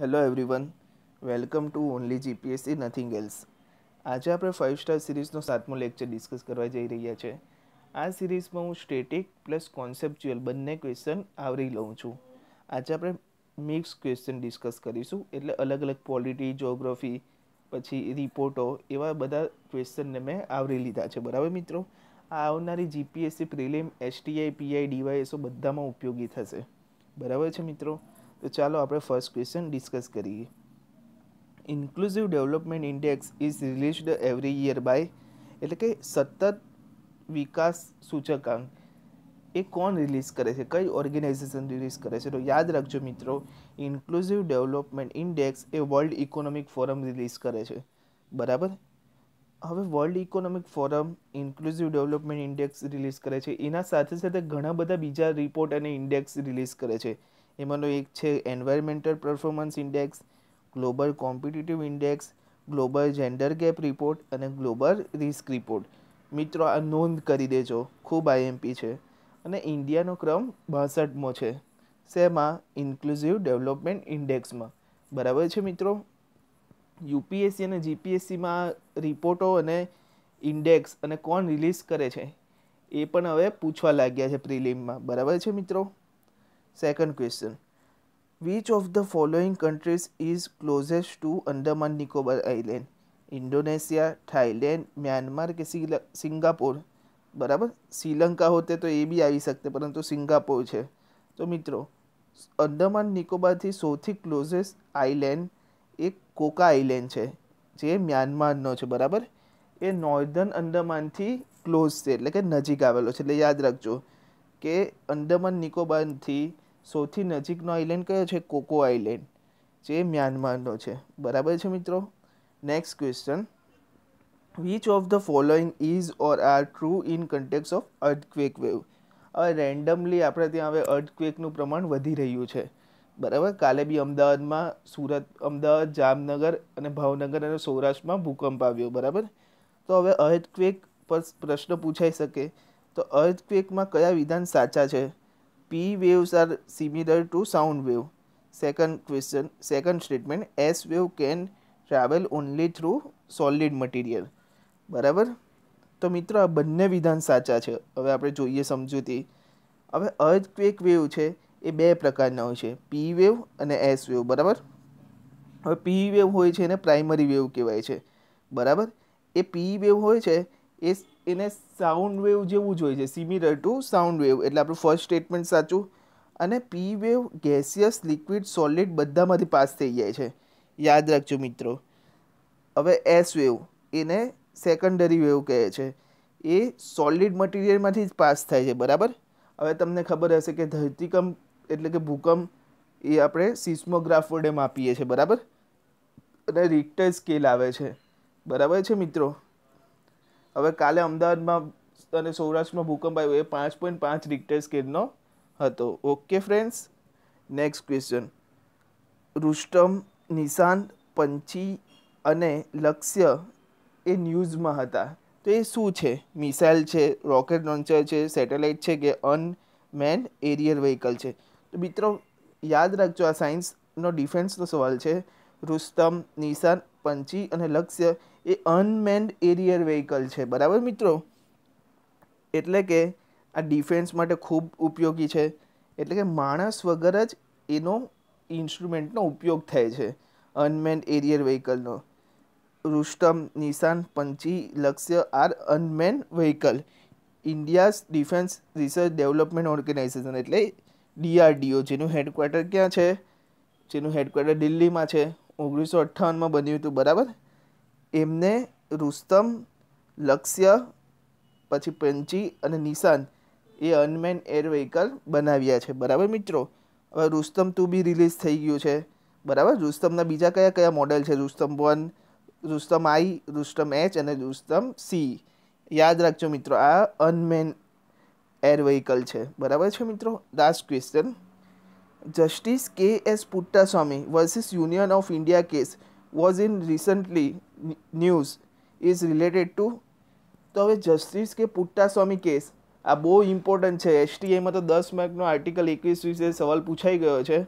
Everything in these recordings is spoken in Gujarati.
Hello everyone welcome to only GPSC nothing else આજે આપણે ફાઇવ સ્ટાર સિરીઝનો સાતમો લેક્ચર ડિસ્કસ કરવા જઈ રહ્યા છે આ સિરીઝમાં હું સ્ટેટિક પ્લસ કોન્સેપ્ચ્યુઅલ બંને ક્વેશ્ચન આવરી લઉં છું આજે આપણે મિક્સ ક્વેશ્ચન ડિસ્કસ કરીશું એટલે અલગ અલગ પોલિટી જોગ્રાફી પછી રિપોર્ટો એવા બધા ક્વેશ્ચનને મેં આવરી લીધા છે બરાબર મિત્રો આ આવનારી GPSC prelim STI PI DYSO બધામાં ઉપયોગી થશે બરાબર છે મિત્રો તો ચાલો આપણે ફર્સ્ટ ક્વેશ્ચન ડિસ્કસ કરીએ inclusive development index is released every year by એટલે કે સતત વિકાસ સૂચકાંક એ કોણ રિલીઝ કરે છે કઈ ઓર્ગેનાઇઝેશન રિલીઝ કરે છે તો યાદ રાખજો મિત્રો ઇન્ક્લુઝિવ ડેવલપમેન્ટ ઇન્ડેક્સ એ વર્લ્ડ ઇકોનોમિક ફોરમ રિલીઝ કરે છે બરાબર હવે World Economic Forum inclusive development index release કરે છે એના સાથે સાથે ઘણા બધા બીજા રિપોર્ટ અને ઇન્ડેક્સ રિલીઝ કરે છે એમાંનો એક છે environmental performance index global competitive index global gender gap report અને ગ્લોબલ રિસ્ક રિપોર્ટ મિત્રો આ નોંધ કરી દેજો ખૂબ આઈએમપી છે અને ઇન્ડિયાનો ક્રમ બાસઠમો છે શેમાં ઇન્ક્લુઝિવ ડેવલપમેન્ટ ઇન્ડેક્સમાં બરાબર છે મિત્રો યુપીએસસી અને જીપીએસસીમાં રિપોર્ટો અને ઇન્ડેક્સ અને કોણ રિલીઝ કરે છે એ પણ હવે પૂછવા લાગ્યા છે પ્રિલિમમાં બરાબર છે મિત્રો Second question Which of the following countries is closest to Andaman Nicobar Island? Indonesia Thailand Myanmar के સિંગાપોર બરાબર શ્રીલંકા હોતે તો એ બી આવી શકતે પરંતુ સિંગાપોર છે તો મિત્રો અંદમાન નિકોબારથી સૌથી ક્લોઝેસ્ટ આઇલેન્ડ એક કોકા આઇલેન્ડ છે જે મ્યાનમારનો છે બરાબર એ નોર્ધન અંદમાનથી ક્લોઝ છે એટલે કે નજીક આવેલો છે એટલે યાદ રાખજો કે અંદમાન નિકોબારથી સૌથી નજીકનો આઇલેન્ડ કયો છે કોકો આઇલેન્ડ જે મ્યાનમારનો છે બરાબર છે મિત્રો next question which of the following is or are true in context of earthquake wave હવે રેન્ડમલી આપણે ત્યાં હવે અર્થક્વેકનું પ્રમાણ વધી રહ્યું છે બરાબર કાલે બી અમદાવાદમાં સુરત અમદાવાદ જામનગર અને ભાવનગર અને સૌરાષ્ટ્રમાં ભૂકંપ આવ્યો બરાબર તો હવે અર્થક્વેક પર પ્રશ્ન પૂછાઈ શકે તો અર્થક્વેકમાં કયા વિધાન સાચા છે P waves are similar to sound wave. Second question, second statement, S wave can travel only through solid material બરાબર તો મિત્રો આ બંને વિધાન સાચા છે હવે આપણે જોઈએ સમજૂતી હવે અર્થક્વેક વેવ છે એ બે પ્રકારના હોય છે પી વેવ અને એસ વેવ બરાબર હવે પી વેવ હોય છે એને પ્રાઇમરી વેવ કહેવાય છે બરાબર એ પી વેવ હોય છે એ એને સાઉન્ડ વેવ જેવું જોઈએ છે સિમિલર ટુ સાઉન્ડ વેવ એટલે આપણું ફર્સ્ટ સ્ટેટમેન્ટ સાચું અને P wave gaseous liquid solid બધામાંથી પાસ થઈ જાય છે યાદ રાખજો મિત્રો હવે એસ વેવ એને સેકન્ડરી વેવ કહે છે એ સોલિડ મટીરિયલમાંથી જ પાસ થાય છે બરાબર હવે તમને ખબર હશે કે ધરતીકંપ એટલે કે ભૂકંપ એ આપણે સિસ્મોગ્રાફ વડે માપીએ છીએ બરાબર અને રિક્ટર સ્કેલ આવે છે બરાબર છે મિત્રો હવે કાલે અમદાવાદમાં અને સૌરાષ્ટ્રમાં ભૂકંપ આવ્યો એ પાંચ પોઈન્ટ પાંચ રિક્ટર સ્કેલનો હતો okay friends next question Rustom Nishant Panchi અને લક્ષ્ય એ ન્યૂઝમાં હતા તો એ શું છે મિસાઇલ છે રોકેટ લોન્ચર છે સેટેલાઇટ છે કે અનમેન્ડ એરિયર વ્હીકલ છે તો મિત્રો યાદ રાખજો આ સાયન્સનો ડિફેન્સનો સવાલ છે રુસ્તમ નિશાન પંચી અને લક્ષ્ય એ અનમેન્ડ એરિયર વેહિકલ છે બરાબર મિત્રો એટલે કે આ ડિફેન્સ માટે ખૂબ ઉપયોગી છે એટલે કે માણસ વગર જ એનો ઇન્સ્ટ્રુમેન્ટનો ઉપયોગ થાય છે unmanned arrear વેહિકલનો રુસ્ટમ Nishant Panchi Lakshya are unmanned vehicle India's defence research development organisation એટલે ડીઆરડીઓ જેનું હેડક્વાર્ટર ક્યાં છે જેનું હેડક્વાર્ટર દિલ્હીમાં છે ઓગણીસો અઠ્ઠાવનમાં બન્યું હતું બરાબર એમને રુસ્તમ લક્ષ્ય પછી પંચી અને નિશાન એ અનમેન એર વ્હીકલ બનાવ્યા છે બરાબર મિત્રો હવે રુસ્તમ ટુ બી રિલીઝ થઈ ગયું છે બરાબર રુસ્તમના બીજા કયા કયા મોડેલ છે Rustom one Rustom I Rustom H અને રુસ્તમ સી યાદ રાખજો મિત્રો આ અનમેન એર વ્હીકલ છે બરાબર છે મિત્રો last question justice K S Puttaswamy versus Union of India case was in recently news is related to તો હવે જસ્ટિસ કે પુટ્ટાસ્વામી કેસ આ બહુ ઇમ્પોર્ટન્ટ છે એસટીઆઈમાં તો દસ માર્કનો આર્ટિકલ એકવીસ વિશે સવાલ પૂછાઈ ગયો છે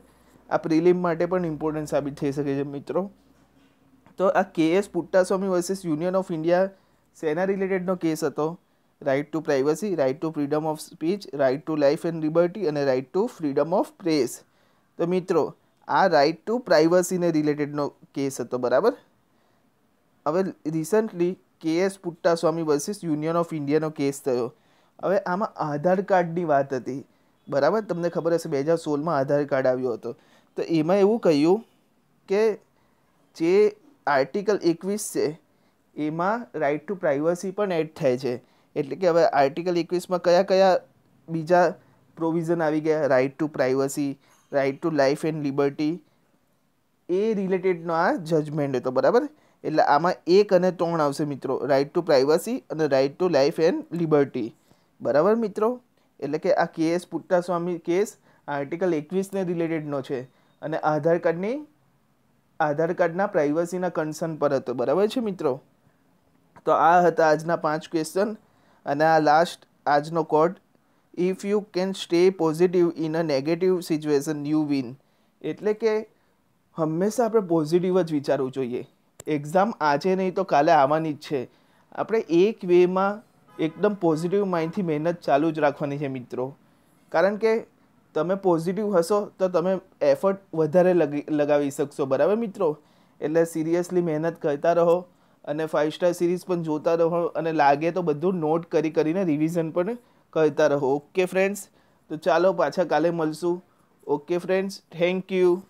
આ પ્રિલિમ માટે પણ ઇમ્પોર્ટન્ટ સાબિત થઈ શકે છે મિત્રો તો આ K S Puttaswamy versus Union of India સેના રિલેટેડનો કેસ હતો right to privacy right to freedom of speech right to life and liberty અને right to freedom of press તો મિત્રો આ રાઇટ ટુ પ્રાઇવસીને રિલેટેડનો કેસ હતો બરાબર હવે recently K S Puttaswamy versus Union of ઇન્ડિયાનો કેસ થયો હવે આમાં આધાર કાર્ડની વાત હતી બરાબર તમને ખબર હશે બે હજાર સોળમાં આધાર કાર્ડ આવ્યો હતો તો એમાં એવું કહ્યું કે જે આર્ટિકલ એકવીસ છે એમાં રાઇટ ટુ પ્રાઇવસી પણ એડ થાય છે એટલે કે હવે આર્ટિકલ એકવીસમાં કયા કયા બીજા પ્રોવિઝન આવી ગયા right to privacy right to life and liberty એ રિલેટેડનો આ જજમેન્ટ હતો બરાબર એટલે આમાં એક અને ત્રણ આવશે મિત્રો રાઇટ ટુ પ્રાઇવસી અને right to life and liberty બરાબર મિત્રો એટલે કે આ કેસ પુટ્ટાસ્વામી કેસ આર્ટિકલ એકવીસને રિલેટેડનો છે અને આધાર કાર્ડની આધાર કાર્ડના પ્રાઇવસીના કન્સર્ન પર હતો બરાબર છે મિત્રો તો આ હતા આજના પાંચ ક્વેશ્ચન અને આ લાસ્ટ આજનો quote if you can stay positive in a negative situation you win એટલે કે હંમેશા આપણે પોઝિટિવ જ વિચારવું જોઈએ એક્ઝામ આજે નહીં તો કાલે આવવાની જ છે આપણે એક વેમાં એકદમ પોઝિટિવ માઇન્ડથી મહેનત ચાલુ જ રાખવાની છે મિત્રો કારણ કે તમે પોઝિટિવ હશો તો તમે એફર્ટ વધારે લગી લગાવી શકશો બરાબર મિત્રો એટલે સિરિયસલી મહેનત કરતા રહો અને ફાઇવ સ્ટાર સિરીઝ પણ જોતા રહો અને લાગે તો બધું નોટ કરી કરીને રિવિઝન પણ કરતા રહો ઓકે ફ્રેન્ડ્સ તો ચાલો પાછા કાલે મળશું ઓકે ફ્રેન્ડ્સ થેન્ક યુ